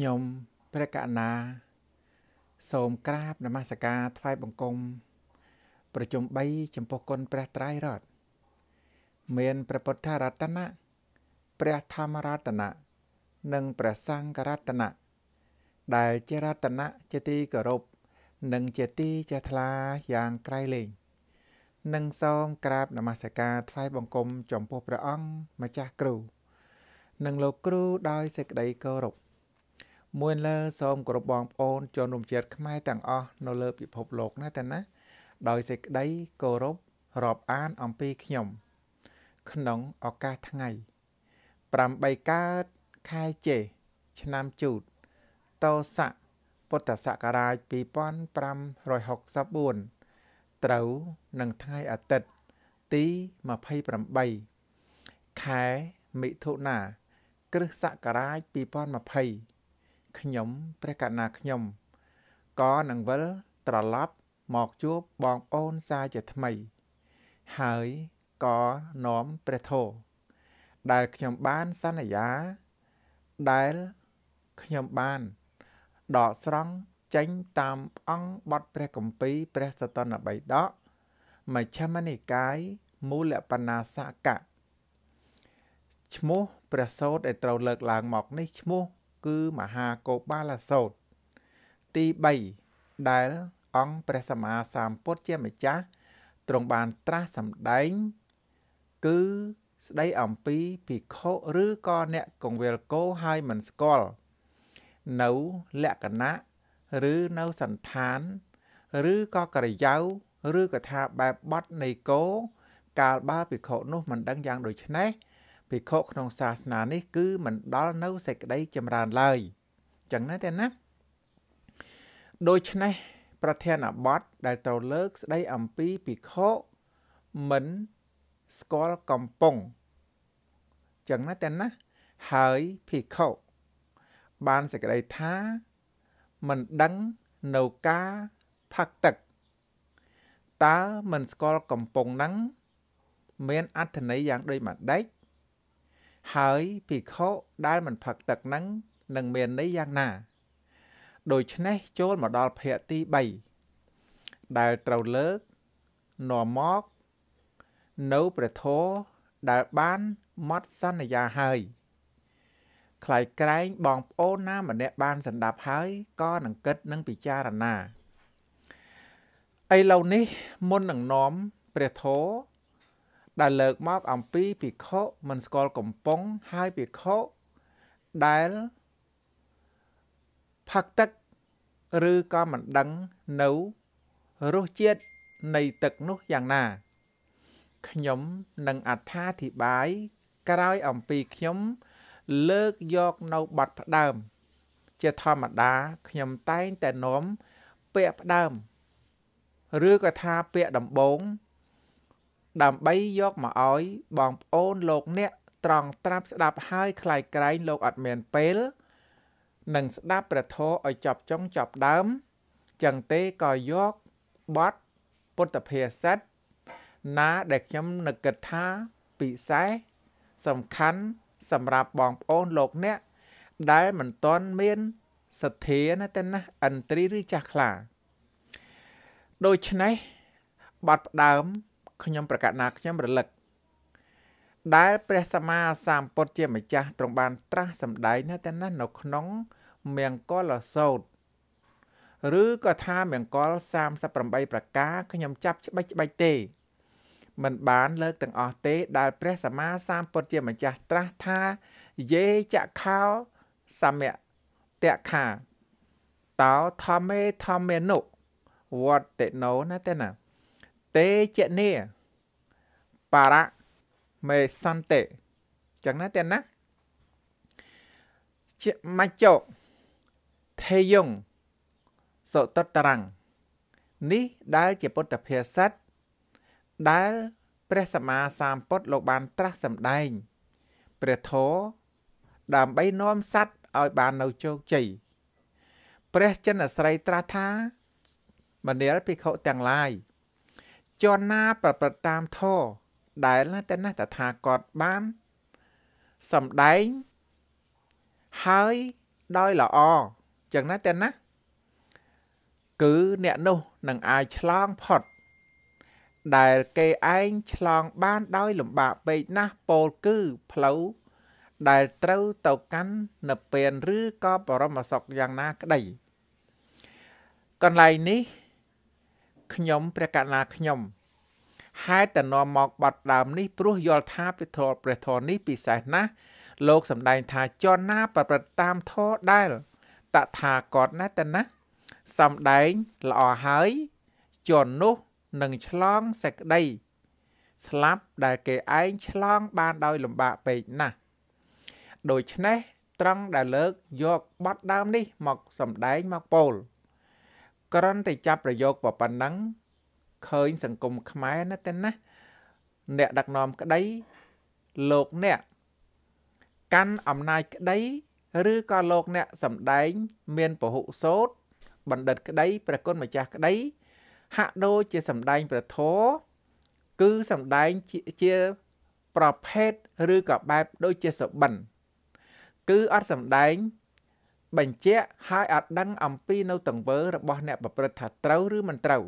ខ្ញុំព្រះកណា សូមក្រាបនមស្ការថ្វាយបង្គំ ប្រជុំ3ចំពោះគុណព្រះត្រៃរតមានព្រះពុទ្ធរតនៈព្រះធម្មរតនៈនិងព្រះសង្ឃរតនៈដែលជារតនៈជាទីគោរពនិងជាទីជាថ្លាយ៉ាងក្រៃលែងនិងសូមក្រាបនមស្ការថ្វាយបង្គំចំពោះព្រះអង្គម្ចាស់គ្រូ និងលោកគ្រូដោយសេចក្តីគោរពមួយលើសូមគោរពបងប្អូនជនរួមជាតិខ្មែរទាំងអស់នៅលើពិភពលោកណាតាណា ដោយសេចក្តីគោរពរាប់អានអំពីខ្ញុំ ក្នុងឱកាសថ្ងៃ8កើតខែចេឆ្នាំជូតតោស័កពុទ្ធសករាជ2564ត្រូវនឹងថ្ងៃអាទិត្យទី28ខែមិថុនាគ្រិស្តសករាជ2020ខ្ញុំព្រះកណាខ្ញុំក៏នឹងវិលត្រឡប់មកជួបបងប្អូនសាជាថ្មី ហើយក៏នាំព្រះធម៌ដែលខ្ញុំបានសន្យាដែលខ្ញុំបានដកស្រង់ចេញតាមអង្គបទព្រះគម្ពីរព្រះសតនបៃដកមជ្ឈមនិកាយមូលបណាសកៈឈ្មោះព្រះសោតដែលត្រូវលើកឡើងមកនេះឈ្មោះគឺមហាកោបាលសោតទី3ដែលអង្គព្រះសម្មាសម្ពុទ្ធជាម្ចាស់ទ្រង់បានត្រាស់សម្ដែង គឺស្ដីអំពីភិក្ខុឬក៏អ្នកកងវេលគោហើយមិនស្គាល់នៅលក្ខណៈឬនៅសន្តាន ឬក៏កិរិយាឬក៏ថាបែបបត់នៃគោកាលបើភិក្ខុនោះមិនដឹងយ៉ាងដូចនេះភិក្ខុក្នុងសាសនានេះគឺមិនដល់នៅសេចក្តីចម្រើនឡើយចឹងណាតែណាដូច្នេះប្រធានបទដែលត្រូវលើកស្ដីអំពីភិក្ខុមិនស្គាល់កំពង់ចឹងណាតែណាហើយភិក្ខុបានសេចក្តីថា មិនដឹងនៅការផឹកទឹក តើមិនស្គាល់កំពង់ហ្នឹង មានអត្ថន័យយ៉ាងដូចម្ដេចហើយភិក្ខុដែលមិនផឹកទឹកនឹងនឹងមានន័យយ៉ាងណាដូច្នេះចូលមកដល់ភៈទី3ដែលត្រូវលើកនាំមកនៅព្រះធម៌ដែលបានម៉ត់សន្យាហើយខ្លាយក្រែងបងប្អូនណាម្នាក់បានសម្ដាប់ហើយក៏នឹងគិតនឹងពិចារណាឥឡូវនេះមុននឹងនាំព្រះធម៌ដែលលើកមកអំពីភិក្ខុមិនស្គាល់កំពង់ហើយភិក្ខុដែលផឹកទឹកឬក៏មិនដឹងនៅរសជាតិនៃទឹកនោះយ៉ាងណាខ្ញុំនឹងអត្ថាធិប្បាយក្រោយអំពីខ្ញុំ លើកយកនៅបទផ្ដើម ជាធម្មតាខ្ញុំតែងតែនាំពាក្យផ្ដើមឬក៏ថាពាក្យដំបូងដើម្បីយកមកឲ្យបងប្អូនលោកអ្នកត្រង់ត្រាប់ស្ដាប់ហើយខ្លាយក្រែងលោកអត់មានពេលនឹងស្ដាប់ព្រះធម៌ឲ្យចប់ចុងចប់ដើម ចឹងទេក៏យកបទពុទ្ធភាសិតណាដែលខ្ញុំនឹកគិតថាពិសេសសំខាន់សម្រាប់បងប្អូនលោកអ្នក ដែលមិនទាន់មានសទ្ធាណាទេណាឥន្ទ្រីឬចាស់ខ្លាដូច្នេះបទផ្ដើមខ្ញុំប្រកាសណាខ្ញុំ រលឹកដែលព្រះសម្មាសម្ពុទ្ធជាម្ចាស់ទ្រង់បានត្រាស់សម្ដែងនៅតែណានៅក្នុងមង្គលសោតឬក៏ថាមង្គល38ប្រការខ្ញុំចាប់ច្បិចច្បិចទេ មិនបាន លើកទាំងអស់ទេ ដែល ព្រះសម្មាសម្ពុទ្ធជាម្ចាស់ត្រាស់ថាយេចខោសមៈតៈខា តោធម្មេធម្មេនុវត្តតិណោណាទេណាតេជនេបរៈមេសន្តិចឹងណាទាំងណាជាមច្ចុថេយងសតតរង្គនេះដែលជាពុទ្ធភាសិតដែលព្រះសម្មាសម្ពុទ្ធលោកបាន ត្រាស់សម្ដែង ព្រះធម៌ដើម្បីនាំសัตว์ឲ្យបាននៅជោគជ័យព្រះចិនអស្រីត្រាស់ថាមនាលភិក្ខុទាំងឡាយជន់ណាប្រព្រឹត្តតាមធរដែលតែណាតថាគាត់បានសំដែងហើយដោយល្អចឹងណាតែណាគឺអ្នកនោះនឹងអាចឆ្លងផុតដែលគេឯងឆ្លងបានដោយលំបាកពេកណាស់ពោលគឺផ្លូវដែលត្រូវទៅកាន់ នៅពេលឬក៏បរមសុខយ៉ាងណាក្តីកន្លែងនេះខ្ញុំព្រះកណាខ្ញុំហេតុតែនាំមកបាត់ដើមនេះព្រោះយល់ថាព្រះធម៌ព្រះធម៌នេះពិសេសណាស់លោកសម្ដែងថាចនណាប្រព្រឹត្តតាមធម៌ដែលតថាគតណាតណាសំដែងល្អហើយជន់នោះនឹងឆ្លងសេចក្តីស្លាប់ដែលគេឯងឆ្លងបានដោយលំបាកពេកណាស់ដូច្នេះត្រង់ដែលលើកយកបត់ដើមនេះ មកសំដែងមកពោលក្រន់តែចាប់ប្រយោគប៉ុណ្ណឹងឃើញសង្គមខ្មែរណាតែណាអ្នកដឹកនាំក្តីលោកអ្នកកាន់អំណាចក្តីឬក៏លោកអ្នកសម្ដែងមានពហុសោតបណ្ឌិតក្តីប្រគុណម្ចាស់ក្តី ហាក់ដូចជាសម្ដែងប្រធរគឺសម្ដែងជា ប្រភេទឬក៏បែបដូចជាសបិន គឺអត់សម្ដែងបញ្ជាក់ឲ្យអាចដឹងអំពីនៅទង្វើរបស់អ្នក ប្រព្រឹត្តថាត្រូវឬមិនត្រូវ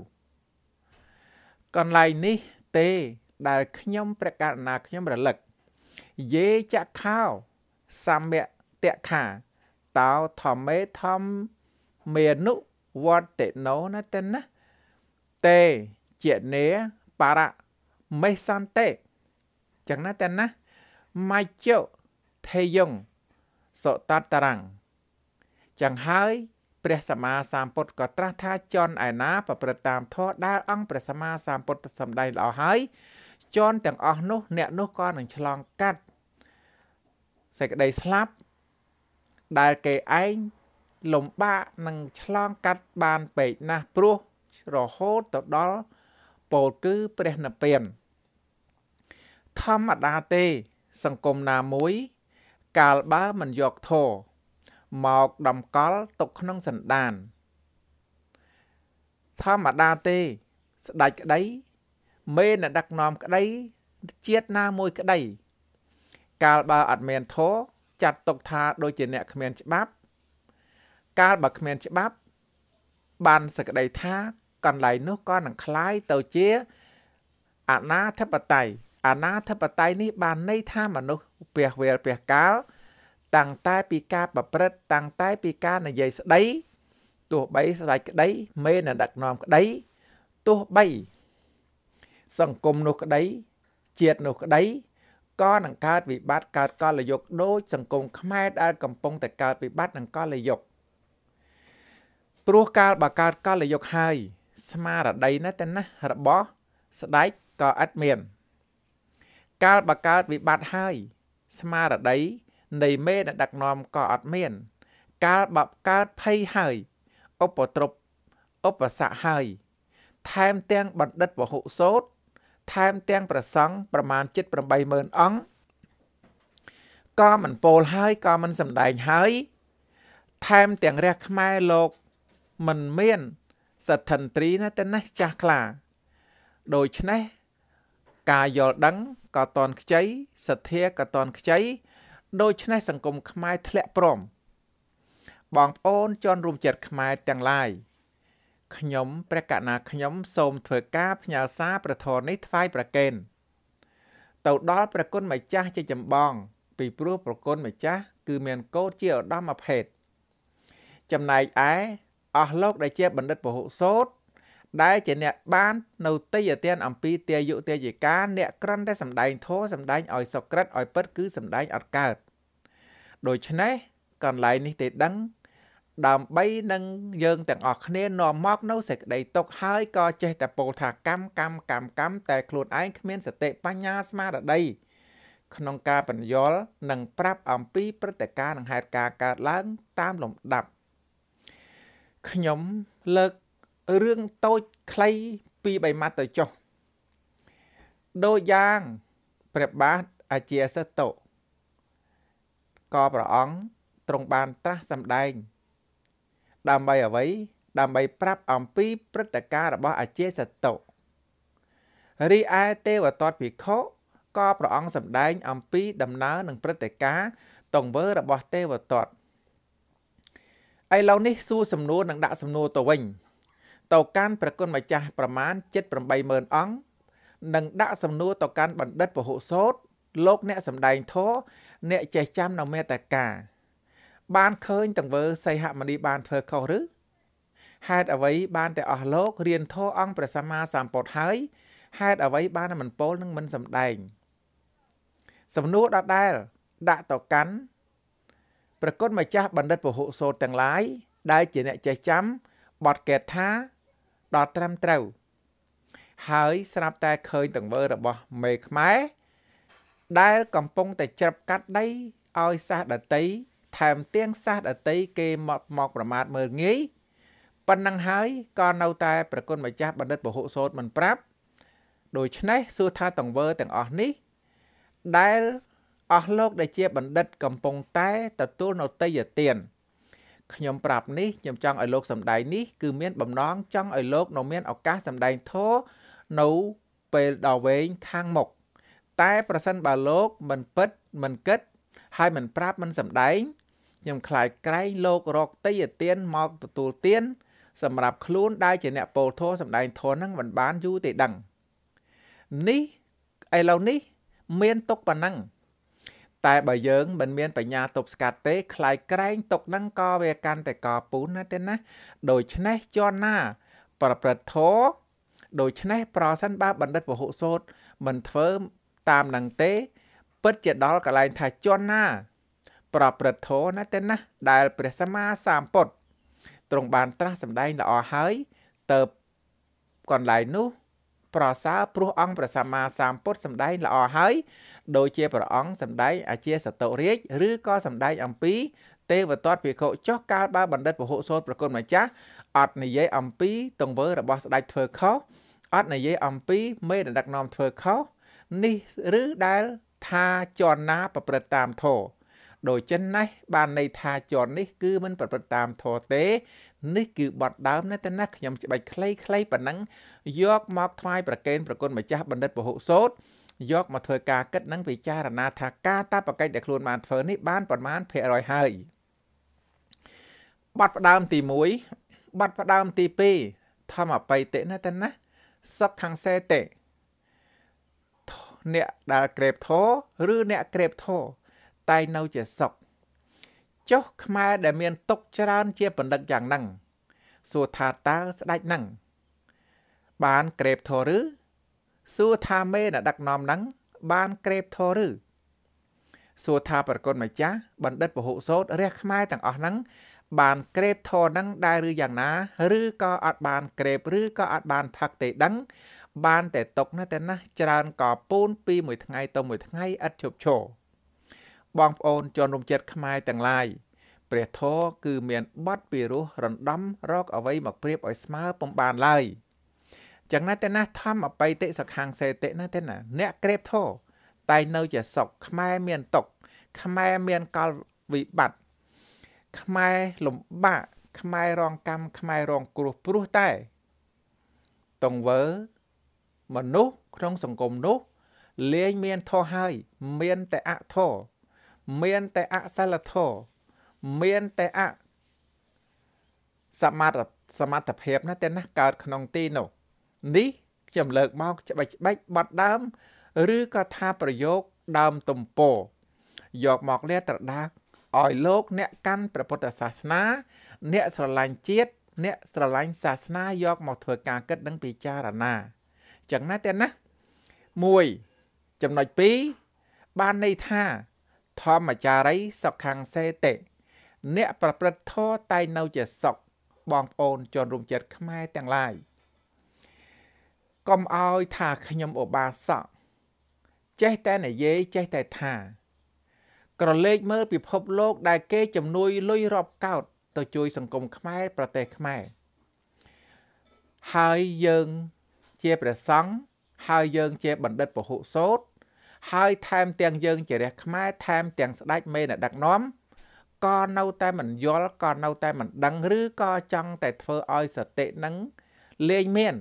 កន្លែងនេះទេដែលខ្ញុំព្រះករណាខ្ញុំរលឹកយេចខោសម្យតខា តោធម្មេធម្មមេនុវត្តេណោណតេណាតេជានេបរៈមេសន្តេចឹងណាតេណាម៉ៃជោថេយងសតតរង្គចឹងហើយព្រះសម្មាសម្ពុទ្ធក៏ត្រាស់ថា ចន់ឯណាប្រព្រឹត្តតាមធម៌ដែលអង្គព្រះសម្មាសម្ពុទ្ធសម្ដែងល្អហើយចន់ទាំងអស់នោះ អ្នកនោះក៏នឹងឆ្លងកាត់សេចក្តីស្លាប់ដែលគេឯងលំបាកនឹងឆ្លងកាត់បានពេកណាស់ព្រោះរហូតទៅដល់ពោលគឺព្រះនិព្វាន ធម្មតាទេ សង្គមណាមួយ កាលបើមិនយកធម៌មកតម្កល់ទុកក្នុងសន្តាន ធម្មតាទេស្ដេចក្តីមេអ្នកដឹកនាំក្តីជាតិណាមួយក្តីកាលបើអត់មានធរចាត់ទុកថាដូចជាអ្នកគ្មានច្បាប់កាលបើគ្មានច្បាប់ បានសក្តីថាកន្លែងនោះក៏នឹងคล้ายទៅជាអាណាធិបតេយ្យអាណាធិបតេយ្យនេះបានន័យថាមនុស្សពះវេលពះកាលតាំងតែពីការប្រព្រឹត្តតាំងតែពីការនិយាយស្ដីទោះបីស្រេចក្តីមេនឹងដឹកនាំក្តីទោះបី សង្គមនោះក្តីជាតិនោះក្តីក៏នឹងកើតវិបត្តិកើតកលយុគដោយសង្គមខ្មែរដែលកំពុងតែកើតវិបត្តិនឹងកលយុគព្រោះកាលបើកើតកលយុគហើយស្មារតីនៅតែណាស់របស់ស្ដេចក៏ឥតមានកាលបើកើតវិបត្តិហើយស្មារតីនៃមេដែលដឹកនាំក៏អត់មាន កាលបបកើតភ័យហើយឧបទ្រពឧបសគ្គហើយថែមទាំងបណ្ឌិតពហុសោតថែមទាំងប្រសង់ប្រមាណជិត80000អង្គក៏មិនពោលហើយក៏មិនសម្ដែងហើយ ថែមទាំងរះខ្មែរលោកមិនមានសទ្ធិន្ទ្រីណាទៅណាចាស់ខ្លា ដូច្នេះការយល់ដឹងក៏តនខ្ចីសទ្ធាក៏តនខ្ចីដូច្នេះសង្គមខ្មែរធ្លាក់ព្រមបងប្អូនជនរួមជាតិខ្មែរទាំងឡាយខ្ញុំព្រះកណាខ្ញុំ សូមធ្វើការផ្ញើសារប្រធរនេះថ្វាយប្រកេនទៅដល់ប្រគុណម្ចាស់ជាចម្បង ពីព្រោះប្រគុណម្ចាស់គឺមានកូនជាឧត្តមភេទចំណែកឯអស់លោកដែលជាបណ្ឌិតពហុសោតដែលជាអ្នកបាននៅទីយទានអំពីទាយុទាយិកាអ្នកក្រន់តែសម្ដែងធោសម្ដែងឲ្យសុក្រិតឲ្យពិតគឺសម្ដែងអត់កើតដូច្នេះកន្លែងនេះទេដឹងដើម្បីនឹងយើងទាំងអស់គ្នានាំមក នៅសេចក្តីទុកហើយក៏ចេះតែពោលថាកម្មកម្មកម្មកម្មតែខ្លួនឯងគ្មានសតិបញ្ញាស្មារតីក្នុងការបញ្យល់និង ប្រាប់អំពីព្រឹត្តិការណ៍និងហេតុការណ៍កើតឡើងតាមលំដាប់ខ្ញុំលើករឿងតូចខ្លីពីរបីម៉ាត់ទៅចុះដូចយ៉ាងព្រះបាទអាជាសិទ្ធិក៏ព្រះអង្គទ្រង់បានត្រាស់សម្ដែងដើម្បីអ្វី ដើម្បីប្រាប់អំពីព្រឹត្តិការណ៍របស់អាជាសិទ្ធិរីឯទេវតតភិក្ខុក៏ព្រះអង្គសម្ដែង អំពីដំណើរនឹងព្រឹត្តិការណ៍តង្វើរបស់ទេវតតឥឡូវនេះសួរសំណួរនឹងដាក់សំណួរទៅវិញទៅកាន់ប្រគុណម្ចាស់ប្រមាណ780,000អង្គនិងដាក់សំណួរទៅកាន់បណ្ឌិតពហុសោតលោកអ្នកសម្ដែងធរអ្នកចេះចាំនៅមេតាកាបានឃើញទាំងវើសីហមុនីបានធ្វើខុសឬហេតុអ្វីបានតែអស់លោករៀនធរអង្គព្រះសម្មាសម្ពុទ្ធហើយហេតុអ្វីបានតែមិនពោលនឹងមិនសម្ដែង សំណួរដដែលដាក់ទៅកាន់ប្រគុណម្ចាស់បណ្ឌិតពហុសោតទាំងឡាយដែលជាអ្នកចេះចាំបត់កេតថាដល់ត្រឹមត្រូវហើយស្រាប់តែឃើញទង្វើរបស់មេខ្មែរដែល កំពុងតែជ្រាបកាត់ដីឲ្យសាសដតីថែមទាំងសាសដតីគេមកមកប្រមាថមើលងាយប៉ុណ្ណឹងហើយក៏នៅតែប្រគុណម្ចាស់បណ្ឌិតពហុសោតមិនប្រាប់ ដូច្នេះសួរថាតង្វើទាំងអស់នេះដែលអស់លោកដែលជាបណ្ឌិតកំពុងតែទទួលនៅតេយ្យទានខ្ញុំប្រាប់នេះខ្ញុំចង់ឲ្យលោកសម្ដែងនេះគឺមានបំណងចង់ឲ្យលោកនៅមានឱកាសសម្ដែងធម៌នៅពេលដ៏វែងខាងមុខតែប្រសិនបើលោកមិនពិតមិនគិតហើយមិនប្រាប់មិនសម្ដែងខ្ញុំខ្លាចក្រែងលោករកតីយទានមកទទួលទានសម្រាប់ខ្លួនដែលជាអ្នកពោលធោះសម្ដែងធនហ្នឹងមិនបានយូរទេដឹងនេះឥឡូវនេះ មានទុកប៉ុណ្ណឹងតែបើយើងមិនមានបញ្ញាទប់ស្កាត់ទេខ្លាយក្រែងຕົកនឹងក៏វាកាន់តែកពូនណាទេណាដូច្នេះជន់ណា ប្រព្រឹត្តធោដូច្នេះប្រសិនបើបណ្ឌិតពហុសូត្រមិនធ្វើតាមនឹងទេពិតជាដល់កន្លែងថាជន់ណា ប្រព្រឹត្តធោណាទេណាដែលព្រះសម្មាសម្ពុទ្ធទ្រង់បានត្រាស់សម្ដែងល្អហើយតើកន្លែងនោះប្រសើរព្រោះអង្គព្រះសម្មាសម្ពុទ្ធសម្ដែងល្អហើយដោយជាព្រះអង្គសម្ដែងអាជាសតុរាជឬក៏សម្ដែងអំពីទេវទត្តភិក្ខុចុះកាលបើបណ្ឌិតពហុសោតប្រគុណម្ចាស់អត់និយាយអំពីទង្វើរបស់ស្ដេចធ្វើខុសអត់និយាយអំពីមេដឹកនាំធ្វើខុសនេះឬដែលថាជន់ណាប្រព្រឹត្តតាមធម៌ដោយចិនណេះបានន័យថាជន់នេះគឺមិនប្រព្រឹត្តតាមធម៌ទេនេះគឺបទដើមណាស់តែណាខ្ញុំច្បិចខ្លីខ្លីប៉ុណ្ណឹងយកមកថ្វាយប្រកេនប្រគុណម្ចាស់បណ្ឌិតពហុសូត្រយកមកធ្វើការគិតនិងពិចារណា ថាការតាបកិច្ចដែលខ្លួនបានធ្វើនេះបានប្រមាណភាគរយហើយបាត់ផ្ដើមទី1បាត់ផ្ដើមទី2ធម្មបៃតិណាតណាសពខាងសេតិអ្នកដែលក្រេបធោឬអ្នកក្រេបធោតែនៅជាសុខចុះខ្មែរដែលមានទុកច្រើន ជាបណ្ឌិតយ៉ាងហ្នឹងសួរថាតើស្ដេចហ្នឹង បានក្រេបធរឬសួរថាមេអ្នកដឹកនាំហ្នឹងបានក្រេបធរឬសួរថាប្រគុណម្ចាស់បណ្ឌិតពហុសោតរះខ្មែរទាំងអស់ហ្នឹងបានក្រេបធរហ្នឹងដែរឬយ៉ាងណាឬក៏អត់បានក្រេបឬក៏អត់បានផឹកទេដឹងបានតែຕົកណាស់តែណាស់ច្រើនក៏ពូនពីមួយថ្ងៃទៅមួយថ្ងៃឥតឈប់ឈរបងប្អូនជនរួមជាតិខ្មែរទាំងឡាយព្រះធរគឺមានបត់ពីរោះរំដំរកអ្វីមកប្រៀបឲ្យស្មើពំបានឡើយយ៉ាងណាតែណាធម្មបៃតិសខាងសេតិណាទេណា អ្នកក្រេបធរតែនៅជាសុខខ្មែរមានຕົកខ្មែរមានកលវិបត្តិខ្មែរលំបាកខ្មែររងកម្មខ្មែររងគ្រោះព្រោះតែតង្វើមនុស្សក្នុងសង្គមនោះលែងមានធោះហើយមានតែអធោះមានតែអសិលធម៌មានតែអសមត្ថសមត្ថភាពណាតែណាកើតក្នុងទីនោះនេះខ្ញុំលើកមកច្បិចច្បិចបត់ដើម ឬក៏ថាប្រយោគដើមទំពោយកមកលាត្រដាឲ្យលោកអ្នកកាន់ព្រះពុទ្ធសាសនាអ្នកស្រឡាញ់ជាតិអ្នក ស្រឡាញ់សាសនាយកមកធ្វើការគិតនិងពិចារណាចឹងណាតែណា1ចំណុច2បានន័យថាធម្មចារីសុខังសេតិអ្នកប្រព្រឹត្តធម៌តែនៅជាសុខបងប្អូនជនរួមជាតិខ្មែរទាំងឡាយកុំអោយថាខ្ញុំឧបាសកចេះតែនិយាយចេះតែថា ក្រឡេកមើលពិភពលោក ដែលគេជំនួយលុយរាប់កោត ទៅជួយសង្គមខ្មែរប្រទេសខ្មែរហើយយើងជាព្រះសង្ឃហើយយើង ជាបណ្ឌិតពហុសោតហើយថែមទាំងយើងជារះខ្មែរថែមទាំងស្ដេចមេអ្នកដឹកនាំក៏នៅតែមិនយល់ក៏នៅតែមិនដឹង ឬក៏ចង់តែធ្វើឲ្យសតិនឹងលែងមាន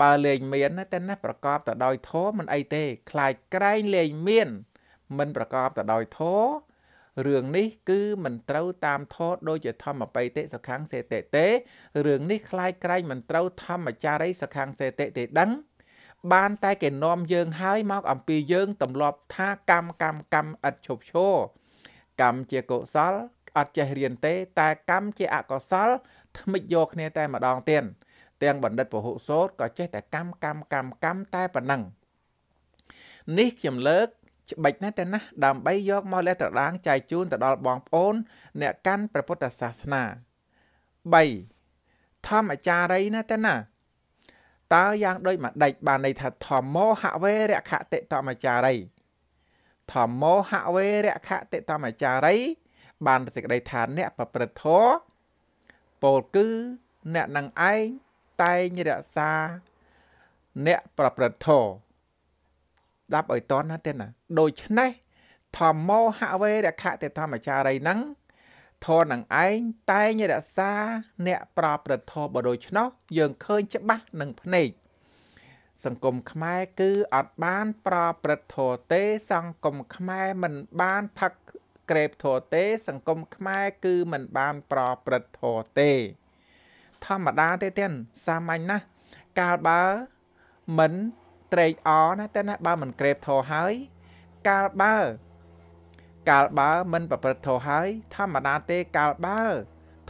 បើលែងមានតែណាប្រកបទៅដោយធម៌មិនអីទេ ខ្លាចក្រែងលែងមាន មិនប្រកបទៅដោយធម៌រឿងនេះគឺមិនត្រូវតាមធម៌ដូចជាធម្មបិតិសខាងសេតិទេរឿងនេះคล้ายក្រែងមិនត្រូវធម្មចារីសខាងសេតិទេដឹងបានតែគេនាំយើងហើយមកអំពីយើងទម្លាប់ថាកម្មកម្មកម្មឥតឈប់ឈរកម្មជាកុសលអត់ចេះរៀនទេតែកម្មជាអកុសលថ្មិចយកគ្នាតែម្ដងទៀតទាំងបណ្ឌិតពហុសូត្រក៏ចេះតែកម្មកម្មកម្មកម្មតែប៉ុណ្ណឹងនេះខ្ញុំលើកច្បិចណាស់តែណាស់ដើម្បីយកមកលេះត្រដាងចែកជូនទៅដល់បងប្អូនអ្នកកាន់ព្រះពុទ្ធសាសនា3ធម្មអាចារីណាស់តែណាស់តើយ៉ាងដូចម្ដេចបានន័យថាធម្មោហវេរខតិតមចារី ធម្មោហវេរខតិតមចារី បានសេចក្តីថាអ្នកប្រព្រឹត្តធម៌ពោលគឺ អ្នកនឹងឯងតែងរក្សា អ្នកប្រព្រឹត្តធម៌ដាប់ឲ្យតនណាទេណាដូច្នេះ ធម្មោហវេរខតិធម្មចារីហ្នឹងធរនឹងឯងតែងរក្សាអ្នកប្រព្រឹត្តធរបដូច្នោះយើង ឃើញច្បាស់នឹងភ្នែកសង្គមខ្មែរគឺអត់បានប្រព្រឹត្តធរទេសង្គមខ្មែរមិនបានផឹកក្រេបធរទេសង្គមខ្មែរគឺមិនបានប្រព្រឹត្តធរទេ ធម្មតាទេទៀតសាមញ្ញណាស់កាលបើមិនត្រេកអរណាតែណាបើមិនក្រេបធរហើយ កាលបើកាលបើមិនប្រព្រឹត្តធម៌ហើយធម្មតាទេកាលបើ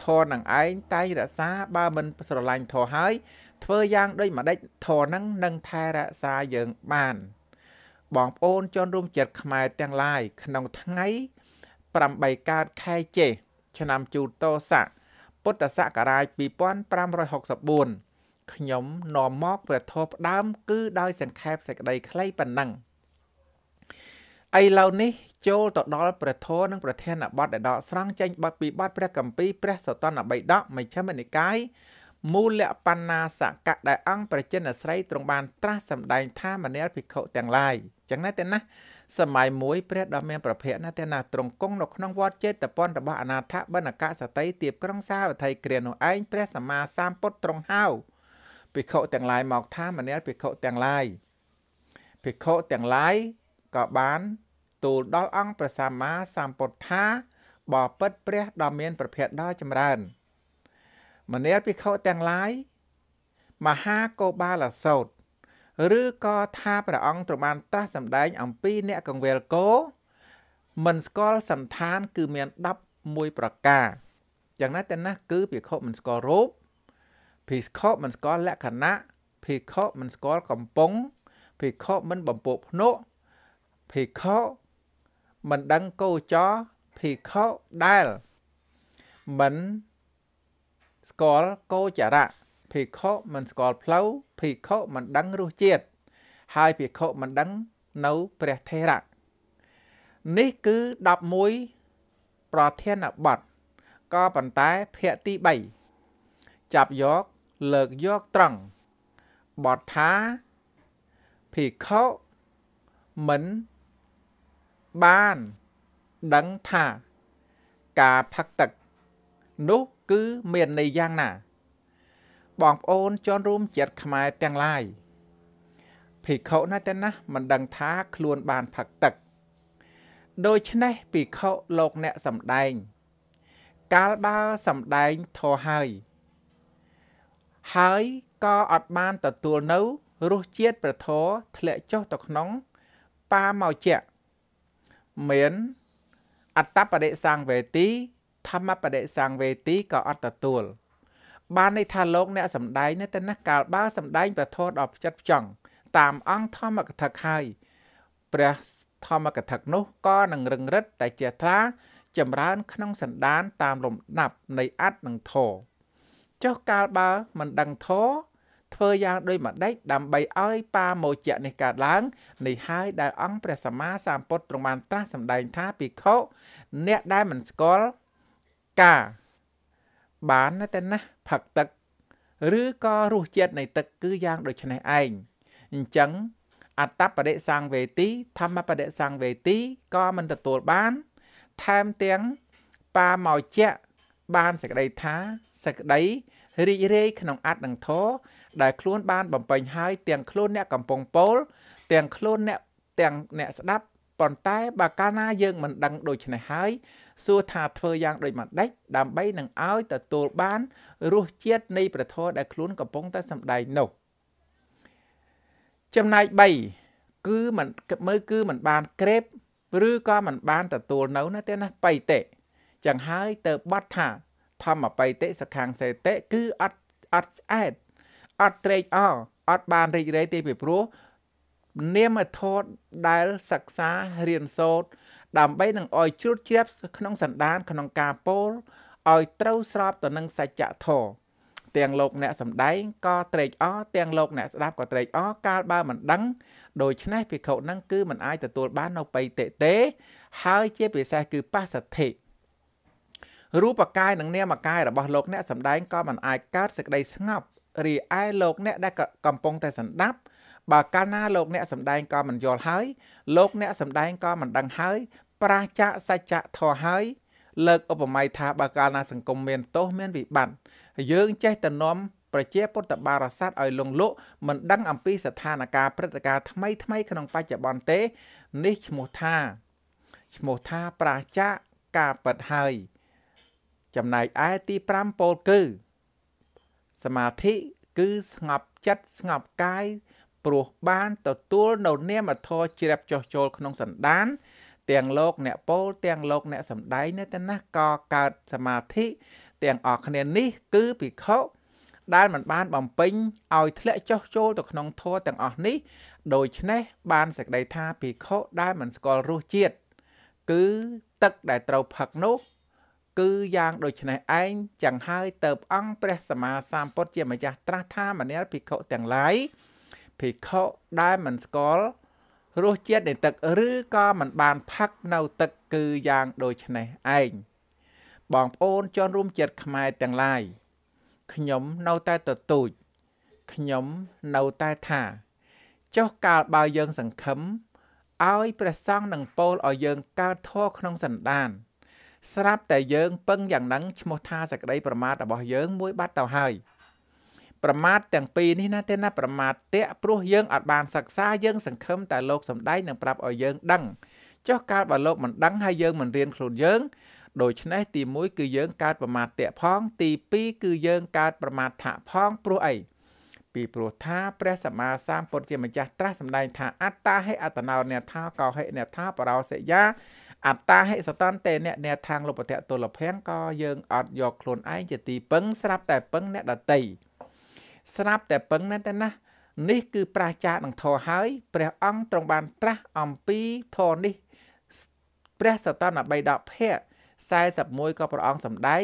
ធរនឹងឯងតែងរក្សាបើមិនស្រឡាញ់ធរហើយ ធ្វើយ៉ាងដូចម្ដេចធរនឹងនឹងថែរក្សាយើងបាន បងប្អូនជនរួមចិត្តខ្មែរទាំងឡាយក្នុងថ្ងៃ8កើតខែចេសឆ្នាំជូតោស័កពុទ្ធសករាជ2564ខ្ញុំនាំមកព្រះធម៌ផ្ដើមគឺដោយសង្ខេបសេចក្តីខ្លីប៉ុណ្ណឹង។ឥឡូវនេះចូលទៅដល់ព្រះធម៌និងប្រធានបទដែលដកស្រង់ចេញបទពីបទព្រះគម្ពីរព្រះសតនបិដកមជ្ឈមនិកាយមូលបណ្ណាសកៈដែលអង្គប្រជិនអាស្រ័យទ្រង់បានត្រាស់សម្ដែងថាមនាលភិក្ខុទាំងឡាយចឹងណាទេណាសម័យមួយព្រះដ៏មានប្រភពណាទេណាទ្រង់គង់នៅក្នុងវត្តចេតពនរបស់អនាថបណ្ណកសតិទៀបក្រុងសាវត្ថីគ្រានោះឯងព្រះសម្មាសម្ពុទ្ធទ្រង់ហៅភិក្ខុទាំងឡាយមកថាមនាលភិក្ខុទាំងឡាយភិក្ខុទាំងឡាយក៏បានទូលដល់អង្គព្រះសម្មាសម្ពុទ្ធថាបបិទ្ធព្រះដ៏មាន ប្រភេទដ៏ចម្រើនមនាលភិក្ខុទាំងឡាយមហាកោបាលសោតឬក៏ថាព្រះអង្គទ្របានត្រាស់សម្ដែងអំពីអ្នកកង្វេលគោមិនស្គាល់សន្តាន គឺមាន11ប្រការយ៉ាងណាទៅណាគឺភិក្ខុមិនស្គាល់រូបភិក្ខុមិនស្គាល់លក្ខណៈភិក្ខុមិនស្គាល់កំពង់ភិក្ខុមិនបំពោភ្នក់ភិក្ខុមិនដឹងកោចរភិក្ខុដែលមិនស្គាល់កោចរៈភិក្ខុមិនស្គាល់ផ្លូវភិក្ខុមិនដឹងរសជាតិហើយភិក្ខុមិនដឹងនៅព្រះថេរៈនេះគឺ11ប្រធានបទក៏ប៉ុន្តែភាគទី3ចាប់យកលើកយកត្រង់បទថាភិក្ខុមិនបានដឹងថា ការផឹកទឹក នោះគឺមានន័យយ៉ាងណា បងប្អូនជនរួមជាតិខ្មែរទាំងឡាយភិក្ខុណាស់ទាំងណាមិនដឹងថាខ្លួនបានផឹកទឹក ដូច្នេះភិក្ខុលោកអ្នកសំដែង កាលបើសំដែងធោះហើយហើយក៏អត់បាន ទទួលនៅរសជាតិប្រធរធ្លាក់ចុះទៅក្នុង បាមកជាមានអត្តបដិសង្វេទីធម្មបដិសង្វេទីក៏អត់ទទួល បានន័យថាលោកអ្នកសំដែងនៅទៅណាកាលបើសំដែងព្រះធម៌ដល់ផ្ចិតផ្ចង់តាមអង្គធម្មកថាហើយព្រះធម្មកថានោះក៏នឹងរឹងរិតតែជាថាចម្រើនក្នុងសន្តានតាមលំដាប់នៃអត្តនិងធរចុះកាលបើមិនដឹងធរធ្វើយ៉ាងដូចម្ដេចដើម្បីឲ្យបាមោជៈនេះកើតឡើងនេះហើយដែលអង្គព្រះសម្មាសម្ពុទ្ធទ្រង់បានត្រាស់សម្ដែងថាភិក្ខុអ្នកដែលមិនស្គាល់ការបានតែណាផឹកទឹកឬក៏រសជាតិនៃ ទឹក គឺយ៉ាងដូចនេះឯងអញ្ចឹងអត្តបរិសង្វេទីធម្មបរិសង្វេទីក៏មិនទទួលបានថែមទាំងបាមោជៈបានសេចក្តីថាសេចក្តីរីករាយក្នុងអត្តនឹងធរដែលខ្លួនបានបំពេញហើយទាំងខ្លួនអ្នកកំពុងពោលទាំងខ្លួនអ្នកទាំងអ្នកស្ដាប់ប៉ុន្តែបើកាលណាយើងមិនដឹងដូច្នេះហើយសួរថាធ្វើយ៉ាងដូចម្ដេចដើម្បីនឹងឲ្យទទួលបាន រសជាតិនៃព្រះធម៌ដែលខ្លួនកំពុងតែសម្ដែងនោះចំណែក3គឺมันមើលគឺมันបានក្រេប ឬក៏มันបានទទួលនៅណាទេណាបៃតិចឹងហើយទៅបត់ថាធម្មបៃតិសខាងសេតិគឺអត់អត់ឆ្អែតអត់ត្រេកអរអត់បានរីករាយទេពីព្រោះនាមធម៌ដែលសិក្សារៀនសូត្រដើម្បី នឹងឲ្យជ្រួតជ្រាប ក្នុងសន្តាន ក្នុងការពោលឲ្យត្រូវស្របទៅនឹងសច្ចធម៌ទាំងលោកអ្នកសំដែងក៏ត្រេកអរទាំងលោកអ្នកស្ដាប់ក៏ត្រេកអរកាលបើមិនដឹងដូច្នេះភិក្ខុនឹងគឺមិនអាចទទួល បាននៅបៃតិទេ ហើយជាពិសេសគឺបស្សទ្ធិរូបកាយនិងនាមកាយរបស់លោកអ្នកសំដែងក៏មិនអាចកើតសេចក្តីស្ងប់រីឯលោកអ្នកដែលកំពុងតែសម្ដាប់បើកាលណាលោកអ្នកសម្ដែងក៏មិនយល់ហើយលោកអ្នកសម្ដែងក៏មិនដឹងហើយ ប្រាសចាកសច្ចៈធរហើយ លើកឧបមាថាបើកាលណាសង្គមមានទោសមានវិបត្តិយើងចេះតែនាំប្រជាពុទ្ធបារស័តឲ្យលងលក់មិនដឹងអំពីស្ថានភាពព្រឹត្តិការណ៍ថ្មីថ្មីក្នុងបច្ចុប្បន្នទេនេះឈ្មោះថាឈ្មោះថាប្រាចាការពិតហើយចំណែកឯទី5ពោលគឺសមាធិគឺស្ងប់ចិត្តស្ងប់កាយព្រោះបានទទួលនៅនាមធម៌ជ្រាបចោះចូលក្នុងសន្តានទាំងលោកអ្នកពោលទាំងលោកអ្នកសំដែងនៅទីណាក៏កើតសមាធិទាំងអស់គ្នានេះគឺភិក្ខុដែលមិនបានបំពេញឲ្យធ្លាក់ចុះចូលទៅក្នុងធម៌ទាំងអស់នេះដូច្នេះបានសេចក្តីថាភិក្ខុដែលមិនស្គាល់រសជាតិគឺទឹកដែលត្រូវផឹកនោះគឺយ៉ាងដូចនេះឯងចឹងហើយទៅអង្គព្រះសម្មាសម្ពុទ្ធជាម្ចាស់ត្រាស់ថាមនាលភិក្ខុទាំងឡាយភិក្ខុដែលមិនស្គាល់រសជាតិនៃទឹកឬក៏មិនបានផឹកនៅទឹកគឺយ៉ាងដូចនេះឯងបងប្អូនជនរួមជាតិខ្មែរទាំងឡាយខ្ញុំនៅតែទទូចខ្ញុំនៅតែថាចុះកាលបើយើងសង្ឃឹមឲ្យព្រះសង្ឃនឹងពោលឲ្យយើងកើតធម៌ក្នុងសន្តានស្រាប់តែយើងពឹងយ៉ាងហ្នឹងឈ្មោះថាសក្តីប្រមាទរបស់យើងមួយបាត់ទៅហើយប្រមាទទាំងពីរនេះណាទេណាប្រមាទតៈព្រោះយើងអត់បានសិក្សាយើងសង្ឃឹមតែលោកសំដែងនឹងប្រាប់ឲ្យយើងដឹងចុះកាលបើលោកមិនដឹងហើយយើងមិនរៀនខ្លួនយើងដូច្នេះទី1គឺយើងកើតប្រមាទតៈផងទី2គឺយើងកើតប្រមាទថៈផងព្រោះអីពីព្រោះថាព្រះសម្មាសម្ពុទ្ធជាម្ចាស់ត្រាស់សម្ដែងថាអត្តាហេអត្តណោអ្នកថាកោហេអ្នកថាបរោសិយាអត្តាហិសតន្តេអ្នកអ្នកທາງលោបតៈទុលភាំងក៏យើងអត់យកខ្លួនឯងជាទីពឹង ស្រាប់តែពឹងអ្នកដតីស្រាប់តែពឹងណាស់តែណានេះគឺ ប្រាសចានឹងធរហើយព្រះអង្គទ្រង់បានត្រាស់អំពីធរនេះព្រះសតន13ដកភៈ41ក៏ព្រះអង្គសម្ដែង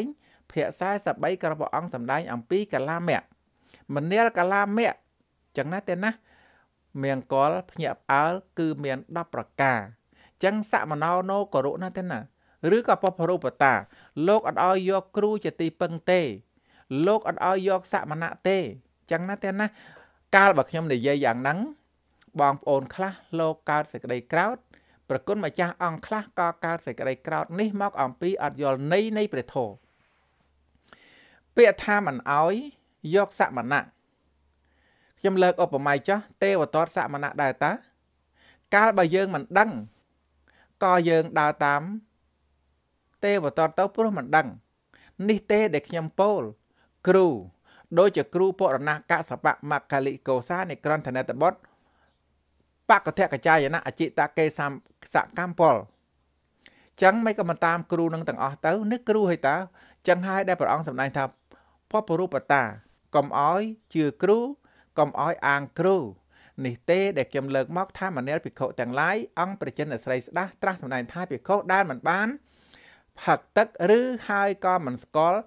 ភៈ43ក៏ព្រះអង្គសម្ដែងអំពីកលាមៈមនាលកលាមៈចឹងណាទេណាមៀងកលភញាក់ផ្អើលគឺមាន10ប្រការចឹងសមណោណូក៏រុណាទេណាឬក៏ពុពរូបតាលោកអត់ឲ្យយកគ្រូជាទីពឹងទេលោកអត់ឲ្យយកសមណៈទេចឹងណាទេណា កាលបើខ្ញុំនិយាយយ៉ាងហ្នឹងបងប្អូនខ្លះលោកកើតសេចក្តីក្រោតប្រគុណម្ចាស់អង្គខ្លះក៏កើតសេចក្តីក្រោតនេះ មកអំពីអត់យល់នៃនៃព្រះធម៌ពាក្យថាមិនអោយយកសមណៈខ្ញុំលើកឧបមាចោះទេវតាសមណៈដែរតា កាលបើយើងមិនដឹងក៏យើងដើរតាមទេវតតទៅព្រោះមិនដឹងនេះទេដែលខ្ញុំពោលគ្រូដូចជាគ្រូពរណកសបមកាលិកោសានៃក្រន្ធនតបុត្របកធកចាយនៈអចិតកេសំសកម្មពលចឹងមិនក៏មិនតាម គ្រូនឹងទាំងអស់ទៅនេះគ្រូហីតាចឹងហើយដែលព្រះអង្គសម្ដែងថាពពរូបតាកុំអោយជឿគ្រូកុំអោយអាងគ្រូនេះទេដែលខ្ញុំលើកមកថាមនាលភិក្ខុទាំងឡាយអង្គប្រជិនអស្រីស្ដាស់ត្រាស់សម្ដែងថាភិក្ខុដែលមិនបានផឹកទឹកឬហើយក៏មិនស្គាល់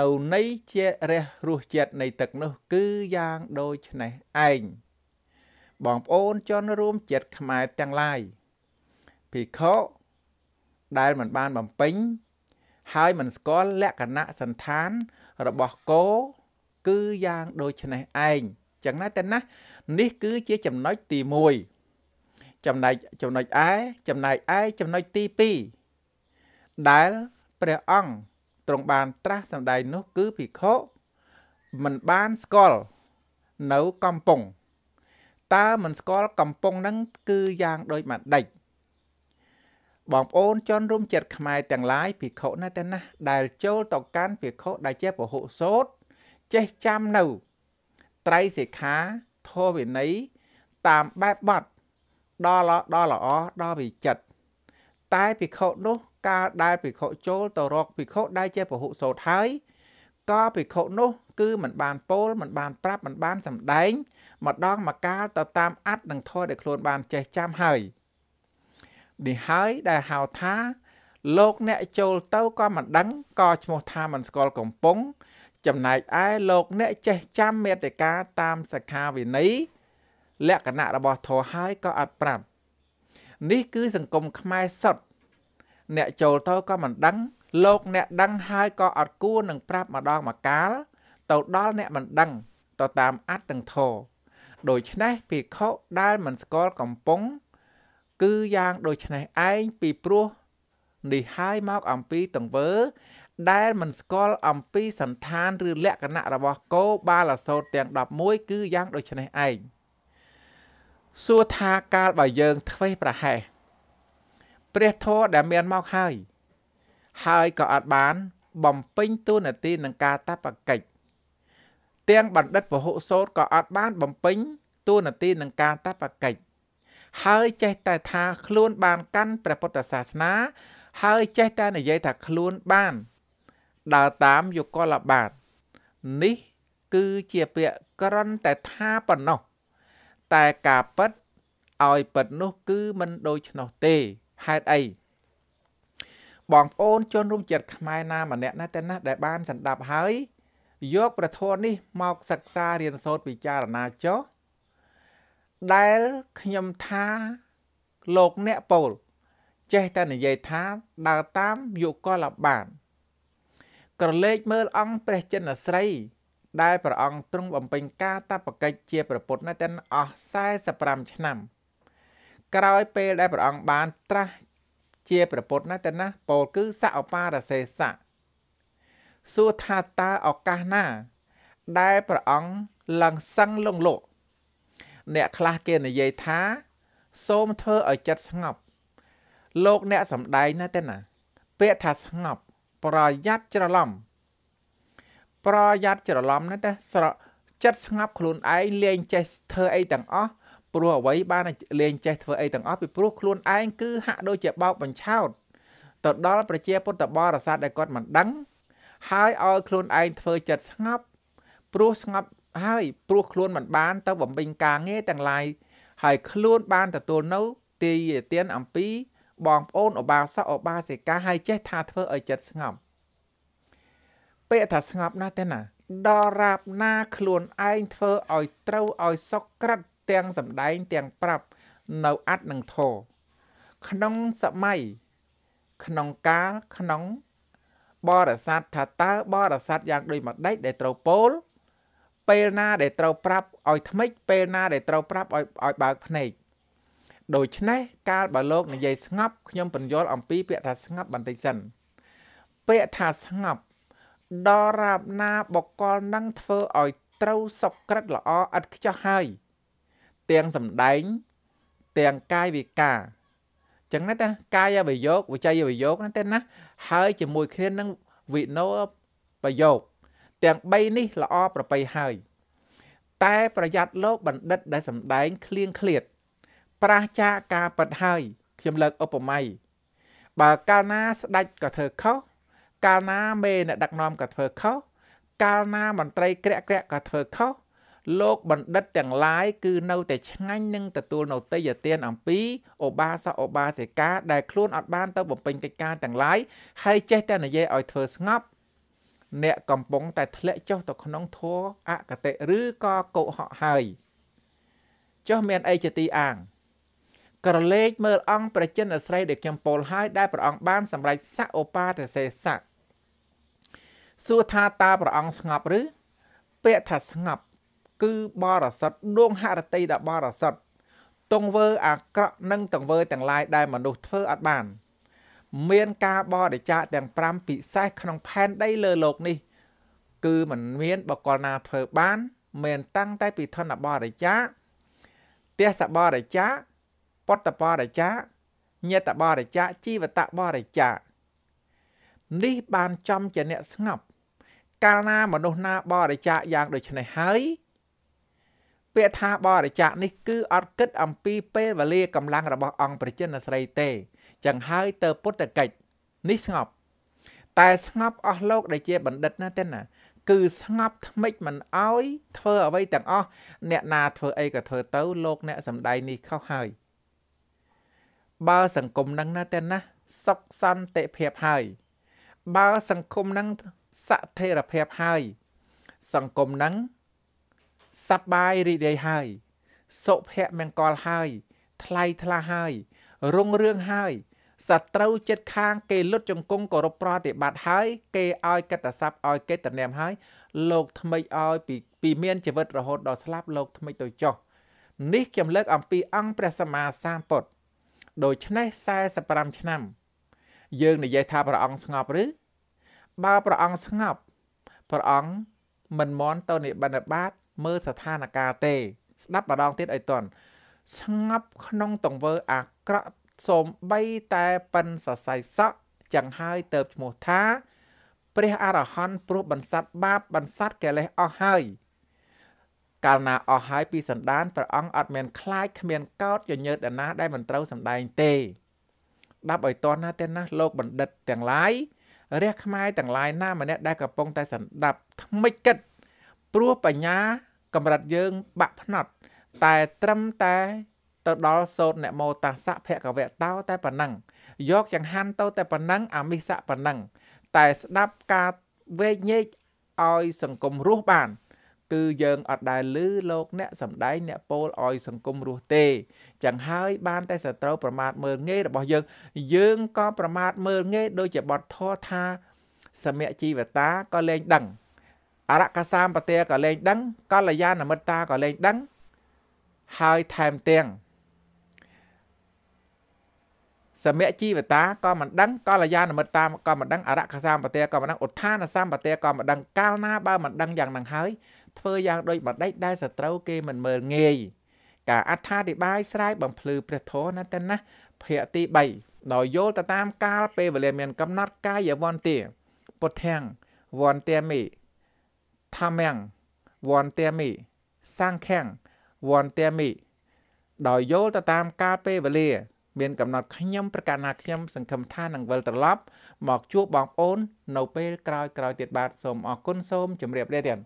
នៅនៃជារះរសជាតិនៃទឹកនោះគឺយ៉ាងដូចនេះឯងបងប្អូនជនរួមជាតិខ្មែរទាំងឡាយភិក្ខុដែលមិនបានបំពេញហើយមិនស្គាល់លក្ខណៈសន្តាន របស់គោគឺយ៉ាងដូចនេះឯងចឹងណាតែណា នេះ គឺជាចំណុចទី1ចំណែកចំណុចឯចំណែកឯចំណុចទី2ដែលព្រះអង្គទ្រង់បានត្រាស់សម្ដែងនោះគឺភិក្ខុមិនបានស្គាល់នៅកំពង់តើមិនស្គាល់កំពង់ហ្នឹងគឺយ៉ាងដូចមួយដេចបងប្អូនជនរួមចិត្តខ្មែរទាំងឡាយភិក្ខុណាតែណាដែលចូលទៅកាន់ភិក្ខុដែលចេះពហុសោតចេះចាំនៅត្រៃសិក្ខាធម៌វិន័យតាមបែបបទដល់ដល់ល្អដល់វិចិត្រតែភិក្ខុនោះកាលដែលភិក្ខុចូលទៅរកភិក្ខុដែលជាពហុសោតហើយក៏ភិក្ខុនោះ គឺមិនបានពោលមិនបានប្រាប់មិនបានសម្ដែងម្ដងមកកាលទៅតាមអត្តនិងធម៌ដែលខ្លួនបានចេះចាំហើយនេះហើយដែលហៅថា លោកអ្នកចូលទៅក៏មិនដឹងក៏ឈ្មោះថាមិនស្គាល់កំពង់ចំណែកឯលោកអ្នកចេះចាំមេត្តាតាមសិក្ខាវិន័យលក្ខណៈរបស់ធម៌ហើយក៏អត់ប្រាប់នេះគឺសង្គមខ្មែរសុទ្ធអ្នកចូលទៅក៏មិនដឹងលោកអ្នកដឹងហើយក៏អត់គួរនឹងប្រាប់ម្ដងម្កាល ទៅដល់អ្នកមិនដឹងទៅតាមអត្តនឹងធរដូច្នេះភិក្ខុដែលមិនស្គាល់កំពង់គឺយ៉ាងដូច្នេះឯងពីព្រោះនេះហើយមកអំពីទង្វើដែលមិនស្គាល់អំពីសន្តានឬលក្ខណៈរបស់គោបាលអសូតទាំង11គឺយ៉ាងដូចនេះឯងសួរថាកាលបើយើងធ្វេសប្រហែសព្រះធម៌ដែលមានមកហើយហើយក៏អត់បានបំពេញទូនាទីនឹងការតបកិច្ចទាំងបណ្ឌិតពហុសោតក៏អត់បានបំពេញទូនាទីនឹងការតបកិច្ចហើយចេះតែថាខ្លួនបានកាន់ព្រះពុទ្ធសាសនា ហើយ ចេះតែនិយាយថាខ្លួនបានដើរតាមយុគលបាទនេះគឺជាពាក្យក្រន់តែថាប៉ុណ្ណោះតែការពិតឲ្យពិតនោះគឺមិនដូច្នោះទេហេតុអីបងប្អូនជនរួមជាតិខ្មែរណាម្នាក់ណាតែណាដែលបានសន្តាប់ហើយយក ប្រធាននេះមកសិក្សារៀនសូត្រពិចារណាចុះដែលខ្ញុំថាលោកអ្នកពោលចេះតែនិយាយថាដើរតាមយុគលបាទក្រឡេកមើលអង្គព្រះចិនស្រី ដែលព្រះអង្គទ្រង់បំពេញការតបកិច្ចជាប្រពុតនៅទាំងអស់45ឆ្នាំ ក្រោយពេលដែលព្រះអង្គបានត្រាស់ជាប្រពុតនៅទាំងណាពោលគឺសអបារសេសៈសួរថាតើឱកាសណា ដែលព្រះអង្គឡើងសឹងលងលោកអ្នកខ្លះគេនិយាយថា សូមធ្វើឲ្យចិត្តស្ងប់លោកអ្នកសំដែងណាទេណាពាក្យថាស្ងប់ប្រយ័ត្នច្រឡំប្រយ័ត្នច្រឡំណាតែស្រចិត្តស្ងប់ខ្លួនឯងលែងចេះធ្វើអីទាំងអស់ព្រោះអ្វីបានលែងចេះធ្វើអីទាំងអស់ពីព្រោះខ្លួនឯងគឺហាក់ដូចជាបោកបញ្ឆោតទៅដល់ប្រជាពុទ្ធបរិស័ទដែលគាត់មិនដឹងហើយឲ្យខ្លួនឯងធ្វើចិត្តស្ងប់ ព្រោះស្ងប់ហើយព្រោះខ្លួនមិនបាន ទៅបំពេញការងារទាំងឡាយហើយខ្លួនបានទទួលនៅទីទានអំពីបងប្អូនឧបាសកឧបាសិកាហើយចេះថាធ្វើឲ្យចិត្តស្ងប់ពាក្យថាស្ងប់ណាស់ទេណាដល់រាបណាខ្លួនឯងធ្វើឲ្យត្រូវឲ្យសុក្រិតទាំងសម្ដែងទាំងប្រាប់នៅអត្តនឹងធរក្នុងសម័យក្នុងកាលក្នុង បរិស័ទថាតើបរិស័ទយ៉ាងដូចម្ដេចដែលត្រូវពោលពេលណាដែលត្រូវប្រាប់ឲ្យថ្មិចពេលណាដែលត្រូវប្រាប់ឲ្យឲ្យបើកភ្នែកដូច្នេះកាលបើលោកនិយាយស្ងប់ខ្ញុំបញ្យល់អំពីពាក្យថាស្ងប់បន្តិចសិនពាក្យថាស្ងប់ដល់រាបណាបកលនឹងធ្វើឲ្យត្រូវសុក្រិតល្អឥតខ្ចោះហើយទាំងសម្ដែងទាំងកាយវិការចឹងណាតែកាយវិយោគវិច័យវិយោគណាតែណាហើយជាមួយគ្នានឹងវិណោប្រយោគទាំង3នេះល្អប្រប្រៃហើយតែប្រយ័ត្នលោកបណ្ឌិតដែលសម្ដែងឃ្លៀងឃ្លាតប្រះចាកការប៉ັດហើយខ្ញុំលើកឧបមាបើកាលណាស្ដេចក៏ធ្វើខុសកាលណាមេអ្នកដឹកនាំក៏ធ្វើខុសកាលណាមន្ត្រីក្រាក់ក្រាក់ក៏ធ្វើខុសលោកបណ្ឌិតទាំងឡាយគឺនៅតែឆ្ងាញ់នឹងទទួលនៅតេយទានអំពីឧបាសកឧបាសិកាដែលខ្លួនអត់បានទៅបំពេញកិច្ចការទាំងឡាយហើយចេះតែនិយាយឲ្យធ្វើស្ងប់អ្នកកំពុងតែធ្លាក់ចុះទៅក្នុងធัวអកតេឬក៏កុហកហើយចុះមានអីជាទីអាងក្រឡេកមើលអង្គប្រជិនអស្រីដែលខ្ញុំពោលហើយដែលព្រះអង្គបានសម្រេចស័កឧបាទសេស័កសួរថាតើព្រះអង្គស្ងប់ឬពាក្យថាស្ងប់ គឺបរិសុទ្ធដួងហរតីដល់បរិសុទ្ធទង្វើ អាក្រក់និងទង្វើទាំងឡាយដែលមនុស្សធ្វើអត់បាន មានការបរិច្ចាគទាំង5ពិសេសក្នុងផែនដីលើโลกនេះគឺมันមានបកលណាធ្វើបានមានតាំងតែពីធនបរិច្ចាគទេសបរិច្ចាគពតបរិច្ចាគញាតបរិច្ចាគជីវតបរិច្ចាគនេះបានចំជាអ្នកស្ងប់កាលណាមនុស្សណាបរិច្ចាគយ៉ាងដូចនេះហើយពាក្យថាបរិច្ចាគនេះគឺអត់គិត អំពីពេលវេលាកម្លាំងរបស់អង្គព្រះចិនស្រីទេចឹងហើយទៅពុទ្ធកិច្ចនេះស្ងប់តែ ស្ងប់អស់លោកដែលជាបណ្ឌិតណាទេណា គឺស្ងប់ថ្មិចមិនអោយធ្វើអ្វីទាំងអស់អ្នកណាធ្វើអីក៏ធ្វើទៅលោកអ្នកសំដែងនេះខុសហើយបើសង្គមនឹងណាតែណាសុខសន្តិភាពហើយបើសង្គមនឹងសធិរភាពហើយសង្គមនឹងសប្បាយរីករាយហើយសុភមង្គលហើយថ្លៃថ្លាហើយរុងរឿងហើយសត្រូវចិត្តខាងគេលុតជង្គង់គោរពប្រតិបត្តិហើយគេឲ្យកតស័ព្ទឲ្យគេតំណាមហើយ លោកថ្មីឲ្យពីពីមានជីវិតរហូតដល់ស្លាប់លោកថ្មីទៅចុះនេះខ្ញុំលើកអំពីអង្គព្រះសម្មាសម្ពុទ្ធដូច្នេះ45ឆ្នាំ យើងនិយាយថាព្រះអង្គស្ងប់ឬបើព្រះអង្គស្ងប់ព្រះអង្គមិនមន់ទៅនិបត្តិបាតមើលស្ថានភាពទេស្ដាប់ម្ដងទៀតឲ្យតន់ស្ងប់ក្នុងទង្វើអាក្រក់សូម្បីតែប៉ិនសរសៃសក់ចឹងហើយទៅឈ្មោះថាព្រះអរហន្តព្រោះបន្សាត់បាបបន្សាត់កិលេសអស់ហើយកាលណាអស់ហើយពីសន្តានព្រះអង្គអត់មានខ្លាចគ្មានកោតយញើតណាដែលមិនត្រូវសម្ដែងទេដាប់ឲ្យតោះណាទេណាលោកបណ្ឌិតទាំងឡាយរះខ្មែរទាំងឡាយណាម្នាក់ដែលកំពុងតែសន្តាប់ថ្មិចគិត ព្រោះបញ្ញាកម្រិតយើងបាក់ភ្នត់តែត្រឹមតែទៅដល់សោតអ្នកមោតាសៈភគវៈតោតែប៉ុណ្ណឹងយកចង្ហាន់ទៅតែប៉ុណ្ណឹងអាមិសៈប៉ុណ្ណឹងតែស្ដាប់ការវេញញែកឲ្យសង្គមរស់បានគឺយើងអត់ដែលឮលោកអ្នកសម្ដែងអ្នកពោលឲ្យសង្គមរស់ទេចឹងហើយបានតែសត្រូវប្រមាថមើលងាយរបស់យើង យើងក៏ប្រមាថមើលងាយដូចជាបត់ធរថា សមៈជីវតាក៏លែងដឹងអរកសាមបទាក៏លែងដឹងកល្យាណមិត្តាក៏លែងដឹងហើយថែមទាំងសមៈជីវតាក៏មិនដឹងកល្យាណមិត្តាក៏មិនដឹងអរកសាមបទាក៏មិនដឹងឧទ្ធានសម្បទាក៏មិនដឹងកាលណាបើមិនដឹងយ៉ាងហ្នឹងហើយធ្វើយ៉ាងដូចបដិដែលសត្រូវគេមិនមើលងាយការអត្ថាធិប្បាយស្រាយបំភ្លឺព្រះធម៌ណាតណាភាគទី3ដោយយល់ទៅតាម កាលពេលវេលា មានកំណត់កាយវន្តាពុទ្ធាំងវន្តាមិធម្មំវន្តាមិសង្ខាំងវន្តាមិដោយយល់ទៅតាមកាលពេលវេលា មានកំណត់ខ្ញុំប្រកាសណាខ្ញុំសង្ឃឹមថានឹងវិលត្រឡប់ មកជួបបងប្អូននៅពេលក្រោយៗទៀតបាទសូមអរគុណសូមជម្រាបលាទៀត